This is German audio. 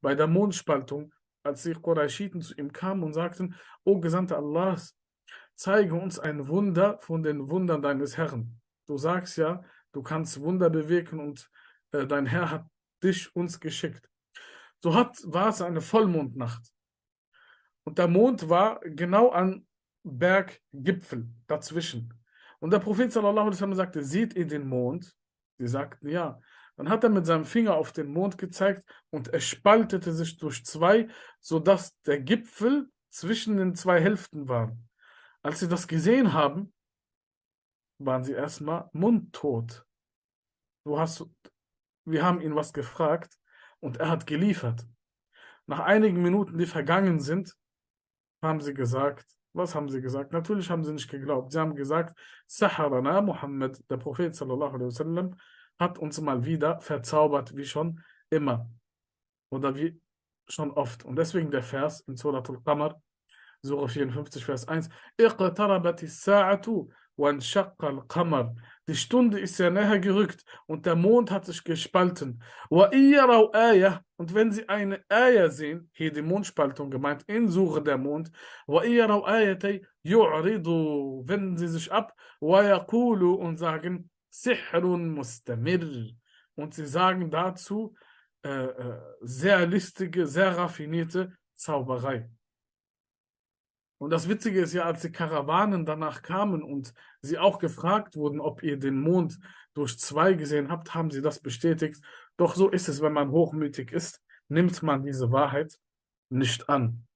bei der Mondspaltung, als die Qurayshiten zu ihm kamen und sagten, O Gesandter Allahs, zeige uns ein Wunder von den Wundern deines Herrn. Du sagst ja, du kannst Wunder bewirken und äh, dein Herr hat dich uns geschickt. So hat, war es eine Vollmondnacht. Und der Mond war genau an Berggipfel dazwischen. Und der Prophet sallallahu alaihi wasallam sagte, seht ihr den Mond? Sie sagten ja. Dann hat er mit seinem Finger auf den Mond gezeigt und er spaltete sich durch zwei, sodass der Gipfel zwischen den zwei Hälften war. Als sie das gesehen haben, waren sie erstmal mundtot. Du hast, wir haben ihn was gefragt und er hat geliefert. Nach einigen Minuten, die vergangen sind, haben sie gesagt, was haben sie gesagt? Natürlich haben sie nicht geglaubt. Sie haben gesagt, Saharana Muhammad, der Prophet sallallahu alaihi wa sallam, hat uns mal wieder verzaubert, wie schon immer oder wie schon oft. Und deswegen der Vers in Surat al-Qamar, Surah 54, Vers 1, die Stunde ist ja näher gerückt und der Mond hat sich gespalten. Und wenn sie eine Eier sehen, hier die Mondspaltung gemeint, in Suche der Mond, wenden sie sich ab und sagen, Sihrun mustamir. Und sie sagen dazu äh, äh, sehr listige, sehr raffinierte Zauberei. Und das Witzige ist ja, als die Karawanen danach kamen und sie auch gefragt wurden, ob ihr den Mond durch zwei gesehen habt, haben sie das bestätigt. Doch so ist es, wenn man hochmütig ist, nimmt man diese Wahrheit nicht an.